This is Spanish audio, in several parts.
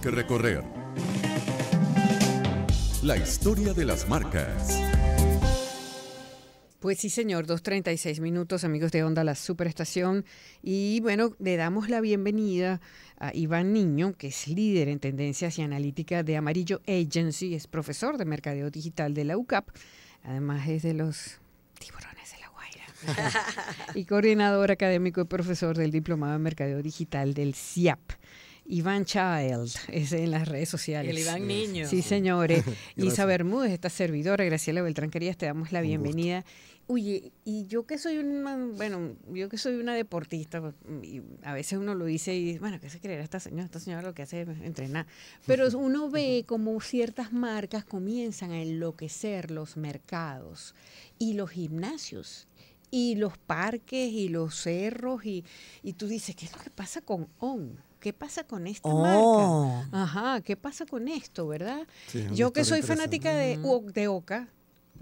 que recorrer. La historia de las marcas. Pues sí, señor, 2.36 minutos, amigos de Onda, la superestación. Y bueno, le damos la bienvenida a Iván Niño, que es líder en tendencias y analítica de Amarillo Agency, es profesor de mercadeo digital de la UCAP, además es de los tiburones de la Guaira, y coordinador académico y profesor del Diplomado de Mercadeo Digital del CIAP. Iván Child, es en las redes sociales. El Iván Niño. Sí, señores. Isa Bermúdez, esta servidora, Graciela Beltrán Querías, te damos la bienvenida. Oye, y yo que soy una, bueno, yo que soy una deportista, y a veces uno lo dice y bueno, ¿qué se creerá esta señora? Esta señora lo que hace es entrenar. Pero uno ve como ciertas marcas comienzan a enloquecer los mercados y los gimnasios y los parques y los cerros y, y tú dices, ¿qué es lo que pasa con ON? ¿qué pasa con esta oh. marca? Ajá, ¿qué pasa con esto, verdad? Yo que soy fanática de, mm. de Oca,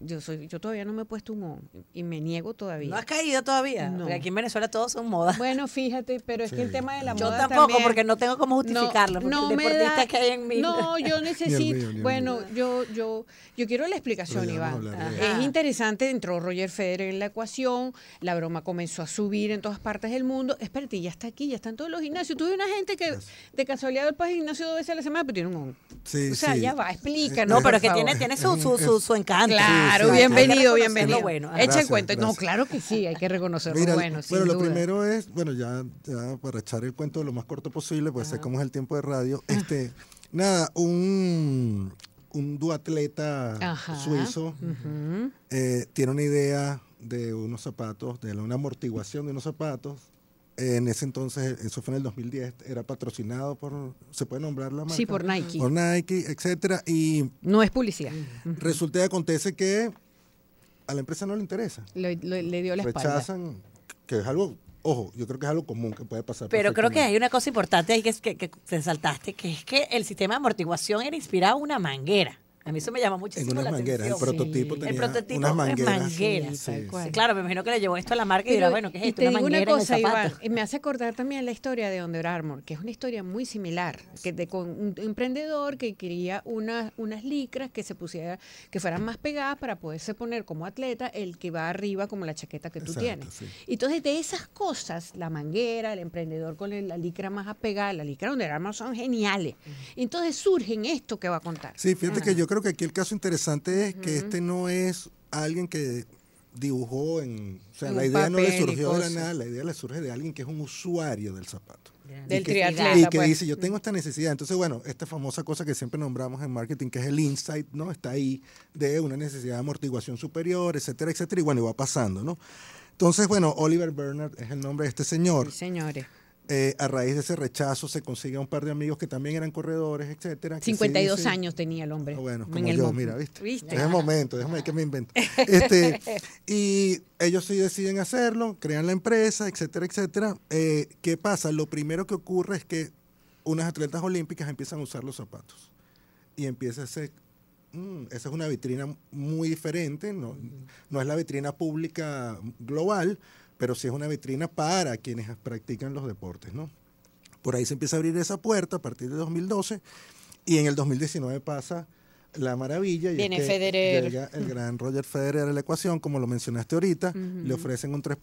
yo soy yo todavía no me he puesto un on y me niego todavía. No has caído todavía. aquí en Venezuela todos son modas Bueno, fíjate, pero es que el tema de la moda Yo tampoco porque no tengo cómo justificarlo, no, No, yo necesito, bueno, yo yo yo quiero la explicación, Iván. Es interesante, entró Roger Federer en la ecuación, la broma comenzó a subir en todas partes del mundo. Espérate, ya está aquí, ya están todos los gimnasios. Tuve una gente que de casualidad del país gimnasio dos veces a la semana, pero tiene un on. o sea, ya va, explica, No, pero es que tiene tiene su su, su encanto. Claro, bienvenido, bienvenido. Bueno, echa cuento. No, claro que sí, hay que reconocerlo Mira, bueno. Bueno, lo primero es, bueno, ya, para echar el cuento lo más corto posible, pues sé cómo es el tiempo de radio. Este, nada, un, un duatleta suizo eh, tiene una idea de unos zapatos, de una amortiguación de unos zapatos en ese entonces, eso fue en el 2010, era patrocinado por, ¿se puede nombrar la marca? Sí, por Nike. Por Nike, etcétera, y... No es publicidad. Resulta que acontece que a la empresa no le interesa. le dio la Rechazan, espalda. que es algo, ojo, yo creo que es algo común que puede pasar. Pero creo que hay una cosa importante ahí que, es que, te saltaste, que es que el sistema de amortiguación era inspirado en una manguera. A mí eso me llama muchísimo en la El prototipo tenía unas mangueras. claro, me imagino que le llevó esto a la marca y dirá, bueno, ¿qué es esto? una manguera en el me hace acordar también la historia de Under Armour, que es una historia muy similar, que de con un emprendedor que quería unas, unas licras que se pusiera, que fueran más pegadas para poderse poner como atleta el que va arriba como la chaqueta que tú tienes. Entonces, de esas cosas, la manguera, el emprendedor con la licra más apegada, la licra Under Armour son geniales. Entonces surge en esto que va a contar. Sí, fíjate ah. que yo creo que aquí el caso interesante es que este no es alguien que dibujó en... O sea, la idea no le surgió de la nada, la idea le surge de alguien que es un usuario del zapato. Del Y que pues. dice, yo tengo esta necesidad. Entonces, bueno, esta famosa cosa que siempre nombramos en marketing, que es el insight, ¿no? Está ahí de una necesidad de amortiguación superior, etcétera, etcétera. Y bueno, y va pasando, ¿no? Entonces, bueno, Oliver Bernard es el nombre de este señor. señores. Eh, a raíz de ese rechazo se consigue a un par de amigos que también eran corredores, etcétera. 52 años tenía el hombre. Ah, bueno, como el yo, mira, ¿viste? ¿Viste? Es el momento, déjame que me invento. Este, y ellos sí deciden hacerlo, crean la empresa, etcétera, etcétera. Eh, ¿Qué pasa? Lo primero que ocurre es que unas atletas olímpicas empiezan a usar los zapatos. Y empieza ese ser... Mm, esa es una vitrina muy diferente, no, no es la vitrina pública global, pero sí es una vitrina para quienes practican los deportes, ¿no? Por ahí se empieza a abrir esa puerta a partir de 2012 y en el 2019 pasa la maravilla. Y Federer. Llega el gran Roger Federer a la ecuación, como lo mencionaste ahorita. Le ofrecen un 3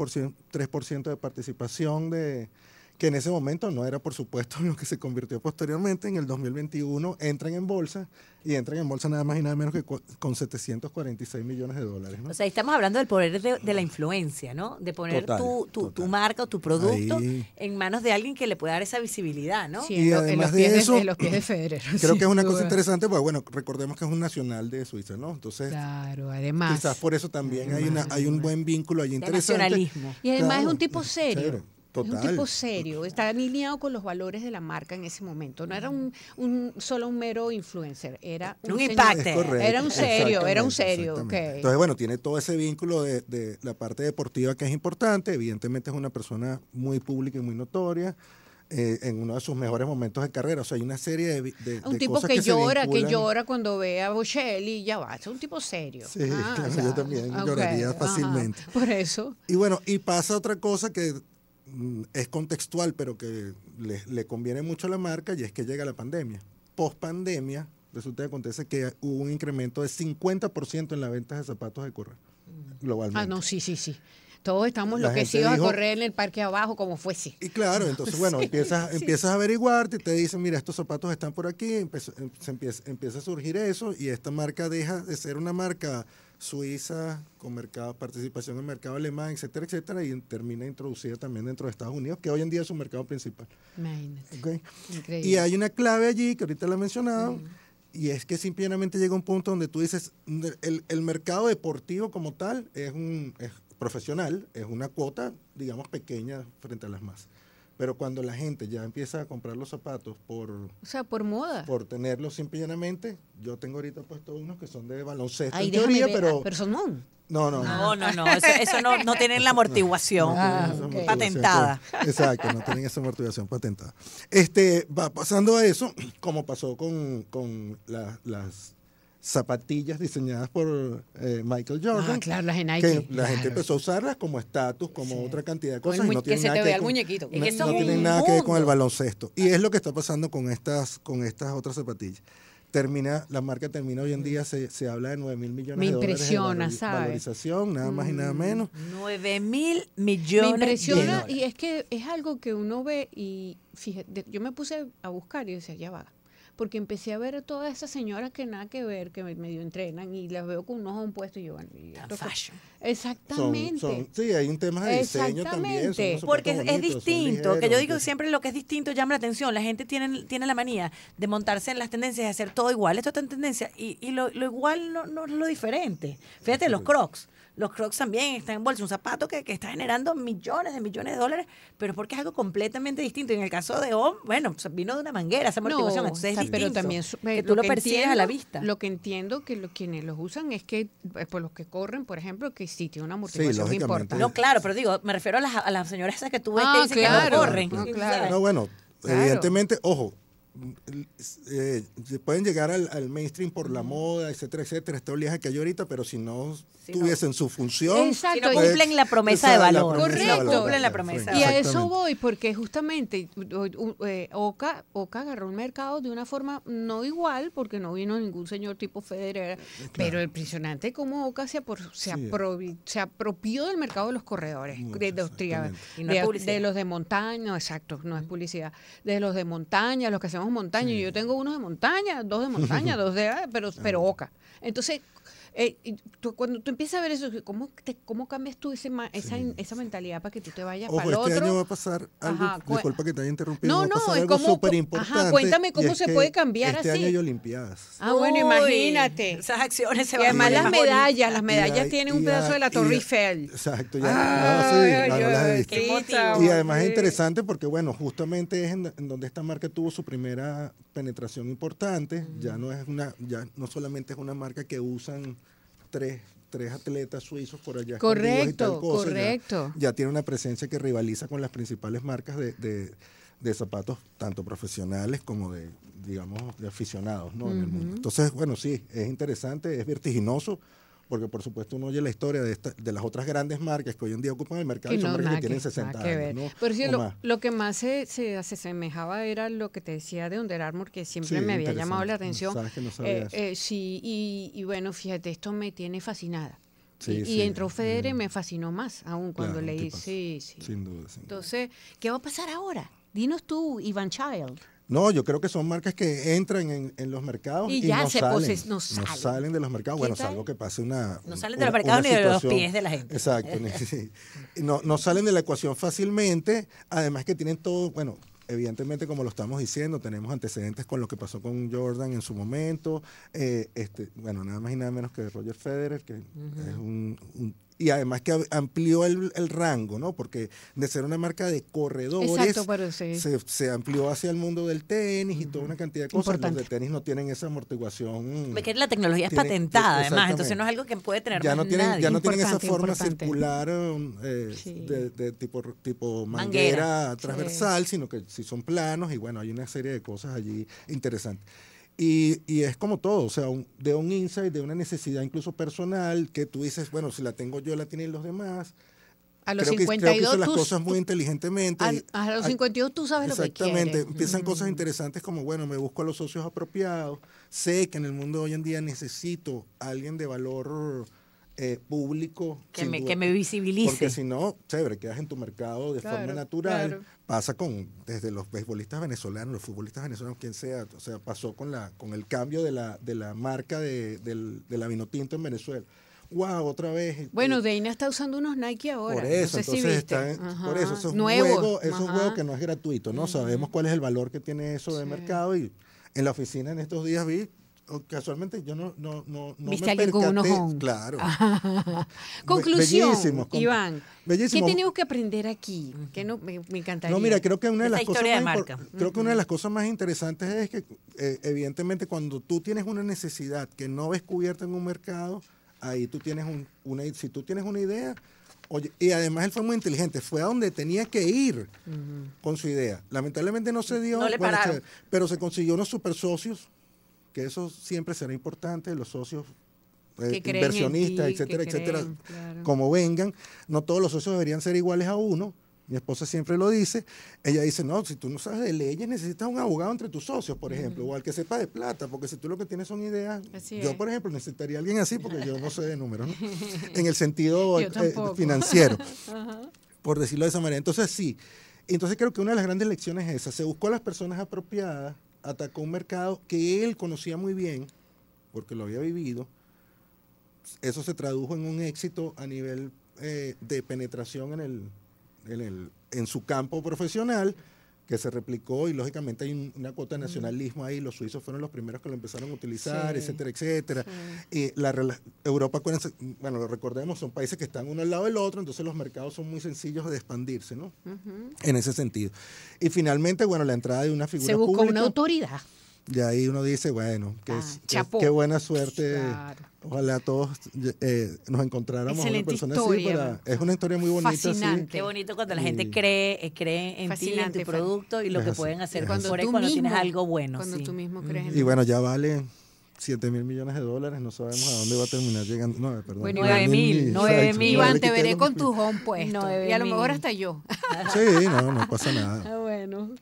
de participación de, que en ese momento no era por supuesto lo que se convirtió posteriormente, en el 2021 entran en bolsa y entran en bolsa nada más y nada menos que con 746 millones de dólares. O sea, estamos hablando del poder de, la influencia, ¿no? De poner tu, marca o tu producto en manos de alguien que le pueda dar esa visibilidad, ¿no? y en, además los, de eso, Creo que es una cosa interesante, porque bueno, recordemos que es un nacional de Suiza, ¿no? Entonces, claro, además. Quizás por eso también hay, hay un buen vínculo allí interesante. Y además es un tipo serio un tipo serio, está alineado con los valores de la marca en ese momento. No era un, solo un mero influencer, era un, un impacto. Era un serio, era un serio. Entonces, bueno, tiene todo ese vínculo de, la parte deportiva que es importante. Evidentemente es una persona muy pública y muy notoria. Eh, en uno de sus mejores momentos de carrera. O sea, hay una serie de. un tipo que, llora, que llora cuando ve a Bocelli y ya va. Es un tipo serio. Sí, ah, claro, yo también lloraría fácilmente. por eso. Y bueno, y pasa otra cosa que Mm, es contextual, pero que le, conviene mucho a la marca, y es que llega la pandemia. Post pandemia, resulta que acontece que hubo un incremento de 50% en la venta de zapatos de correr mm. globalmente. Ah, no, sí, sí, sí. Todos estamos se iba a correr en el parque abajo como fuese. Y claro, entonces, bueno, empiezas, empiezas a averiguarte y te dicen, mira, estos zapatos están por aquí, em, empieza, empieza a surgir eso y esta marca deja de ser una marca Suiza, con mercado, participación en el mercado alemán, etcétera, etcétera, y termina introducida también dentro de Estados Unidos, que hoy en día es su mercado principal. Y hay una clave allí, que ahorita la he mencionado, y es que simplemente llega un punto donde tú dices, el, mercado deportivo como tal es un es profesional, es una cuota, digamos, pequeña frente a las más. Pero cuando la gente ya empieza a comprar los zapatos por... O sea, por moda. Por tenerlos simplemente. Yo tengo ahorita puesto unos que son de baloncesto en teoría, pero... Pero son no. No, no, no. No, no, Eso, no, no, tienen la amortiguación patentada. Exacto, no tienen esa amortiguación patentada. Este, va pasando a eso, como pasó con, las zapatillas diseñadas por eh, Michael Jordan. Ah, claro, la gente empezó a usarlas como estatus, como otra cantidad de cosas. Y no que tienen nada que ver con el baloncesto. Y es lo que está pasando con estas, con estas otras zapatillas. Termina, la marca termina hoy en día, se, habla de 9 mil millones de dólares. Me impresiona, ¿sabes? Valorización, nada más y nada mm. menos. 9 mil millones. Me impresiona y es que es algo que uno ve y fíjate, yo me puse a buscar y decía, ya va porque empecé a ver a todas esas señoras que nada que ver, que medio entrenan y las veo con un ojo puesto y yo, bueno, Exactamente. sí, hay un tema de diseño también. porque es, distinto, que yo digo siempre lo que es distinto llama la atención. La gente tiene, tiene la manía de montarse en las tendencias, de hacer todo igual, esto está en tendencia y, y lo, lo, igual no, no es lo diferente. Fíjate, los crocs. Los crocs también están en bolsa, un zapato que, está generando millones de millones de dólares, pero porque es algo completamente distinto. en el caso de OM, bueno, vino de una manguera esa amortiguación, es Pero también eh, tú lo, percibes a la vista. Lo que entiendo que lo, quienes los usan es que, eh, por los que corren, por ejemplo, que sí tiene una amortiguación sí, importante. No, claro, pero digo, me refiero a las, a las señoras esas que tú ves ah, que dicen que corren. No, claro. no bueno, Evidentemente, ojo, eh, pueden llegar al, mainstream por la moda, etcétera, etcétera, esta oleaje que hay ahorita, pero si no tuviesen su función. Exacto, pues, cumplen la promesa de valor. Correcto, y a eso voy, porque justamente eh, Oca, Oca agarró el mercado de una forma no igual, porque no vino ningún señor tipo Federer, pero eh, pero impresionante como Oca se, se, apropió del mercado de los corredores, mm, de, los de, de los de montaña, exacto, no es publicidad, de los de montaña, los que hacemos montaña. y Yo tengo uno de montaña, dos de montaña, dos de... Ah, pero, pero oca. Entonces, eh, cuando tú empiezas a ver eso, ¿cómo, cómo cambias tú esa, esa mentalidad para que tú te vayas para el este año va a pasar algo, disculpa que te haya interrumpido, no, no, es algo súper importante. cuéntame cómo se puede cambiar así. Este año hay Olimpiadas. Ah, bueno, imagínate. Esas acciones se van a Y además las medallas, las medallas tienen un pedazo de la Torre Eiffel. Exacto, ya. Ah, y además es interesante porque, bueno, justamente es en, donde esta marca tuvo su primera penetración importante. Ya no es una, ya no solamente es una marca que usan tres, tres atletas suizos por allá. Correcto, correcto. Ya, tiene una presencia que rivaliza con las principales marcas de, zapatos, tanto profesionales como de, digamos, de aficionados en el mundo. Entonces, bueno, sí, es interesante, es vertiginoso porque por supuesto uno oye la historia de, de las otras grandes marcas que hoy en día ocupan el mercado y son marcas que, tienen 60 lo, que más se, se, asemejaba era lo que te decía de Under Armour, que siempre me había llamado la atención. Eh, eh, sí, y, bueno, fíjate, esto me tiene fascinada. y, entró eh, Federer y mm. me fascinó más aún cuando leí. Sí, sí. Sin duda, Entonces, ¿qué va a pasar ahora? Dinos tú, Ivan Child. No, yo creo que son marcas que entran en, los mercados y, ya se salen, no, salen, de los mercados. Bueno, salvo que pase una. No salen de los mercados ni de los pies de la gente. Exacto. no, no salen de la ecuación fácilmente. Además, que tienen todo. Bueno, evidentemente, como lo estamos diciendo, tenemos antecedentes con lo que pasó con Jordan en su momento. Eh, este, bueno, nada más y nada menos que Roger Federer, que es un y además que amplió el, rango, ¿no? Porque de ser una marca de corredores, se, amplió hacia el mundo del tenis y toda una cantidad de cosas. donde Los tenis no tienen esa amortiguación. la tecnología es patentada, además, entonces no es algo que puede tener ya no tienen, Ya no tienen esa forma circular um, eh, de, tipo, tipo manguera, transversal, sino que sí son planos y bueno, hay una serie de cosas allí interesantes. Y, es como todo, o sea, de un insight, de una necesidad incluso personal, que tú dices, bueno, si la tengo yo, la tienen los demás. A los 52 tú creo que las cosas muy inteligentemente. A, los 52 tú sabes lo que quieres. Exactamente, empiezan mm. cosas interesantes como, bueno, me busco a los socios apropiados, sé que en el mundo hoy en día necesito a alguien de valor eh, público. Que me, que visibilice. Porque si no, chévere, quedas en tu mercado de forma natural. Pasa con, desde los beisbolistas venezolanos, los futbolistas venezolanos, quien sea, o sea, pasó con, la, con el cambio de la, de la marca de, del, de la Vinotinto en Venezuela. Wow, otra vez. Bueno, eh, Deina está usando unos Nike ahora. Por eso, entonces por eso, es un juego, que no es gratuito, ¿no? Sabemos cuál es el valor que tiene eso de mercado y en la oficina en estos días vi casualmente yo no, no, no, ¿Viste me alguien con Claro. Conclusión, Iván. ¿Qué tenemos que aprender aquí? Que no, me, encantaría. No, mira, creo que una de las cosas más, creo que una de las cosas más interesantes es que eh, evidentemente cuando tú tienes una necesidad que no ves cubierta en un mercado, ahí tú tienes un, una si tú tienes una idea, y además él fue muy inteligente, fue a donde tenía que ir con su idea. Lamentablemente no se dio, no le pero se consiguió unos super socios que eso siempre será importante, los socios eh, inversionistas, etcétera, etcétera, como vengan, no todos los socios deberían ser iguales a uno, mi esposa siempre lo dice, ella dice, no, si tú no sabes de leyes, necesitas un abogado entre tus socios, por ejemplo, o al que sepa de plata, porque si tú lo que tienes son ideas, yo, por ejemplo, necesitaría a alguien así, porque yo no sé de números, en el sentido eh, financiero, por decirlo de esa manera. Entonces, sí, entonces creo que una de las grandes lecciones es esa, se buscó a las personas apropiadas, atacó un mercado que él conocía muy bien, porque lo había vivido. Eso se tradujo en un éxito a nivel eh, de penetración en, en, en su campo profesional que se replicó y lógicamente hay una cuota de nacionalismo ahí, los suizos fueron los primeros que lo empezaron a utilizar, etcétera, etcétera. Y la, Europa, bueno, lo recordemos, son países que están uno al lado del otro, entonces los mercados son muy sencillos de expandirse, ¿no? En ese sentido. Y finalmente, bueno, la entrada de una figura Se buscó una autoridad de ahí uno dice, bueno, qué, ah, buena suerte. Ojalá todos eh, eh, nos encontráramos Excelente una persona así. es una historia muy bonita. Fascinante. Qué bonito cuando la gente cree, eh, cree en ti, en tu producto y lo que pueden hacer cuando, por cuando tienes algo bueno. Cuando tú mismo crees. En y bueno, ya vale 7 mil millones de dólares, no sabemos a dónde va a terminar llegando. No, perdón. 9 mil, 9 mil. te veré con tu home puesto. y a lo mejor hasta yo. Sí, no, no pasa nada. Ah, bueno.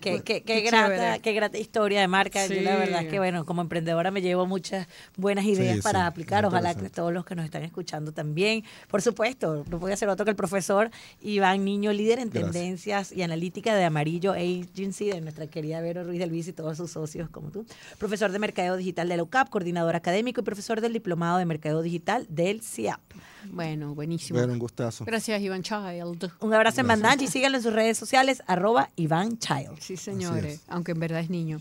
qué, grata, qué, historia de marca. la verdad que, bueno, como emprendedora me llevo muchas buenas ideas para aplicar. Ojalá que todos los que nos están escuchando también. Por supuesto, no podía ser otro que el profesor Iván Niño, líder en tendencias y analítica de Amarillo Agency, de nuestra querida Vero Ruiz del Viso y todos sus socios como tú. Profesor de Mercadeo Digital de la UCAP, coordinador académico y profesor del Diplomado de Mercadeo Digital del CIAP. Bueno, buenísimo. un gustazo. Gracias, Iván Child. Un abrazo Gracias. en Mandanji. Síganlo en sus redes sociales, arroba Iván Iván Child. Sí, señores, aunque en verdad es niño.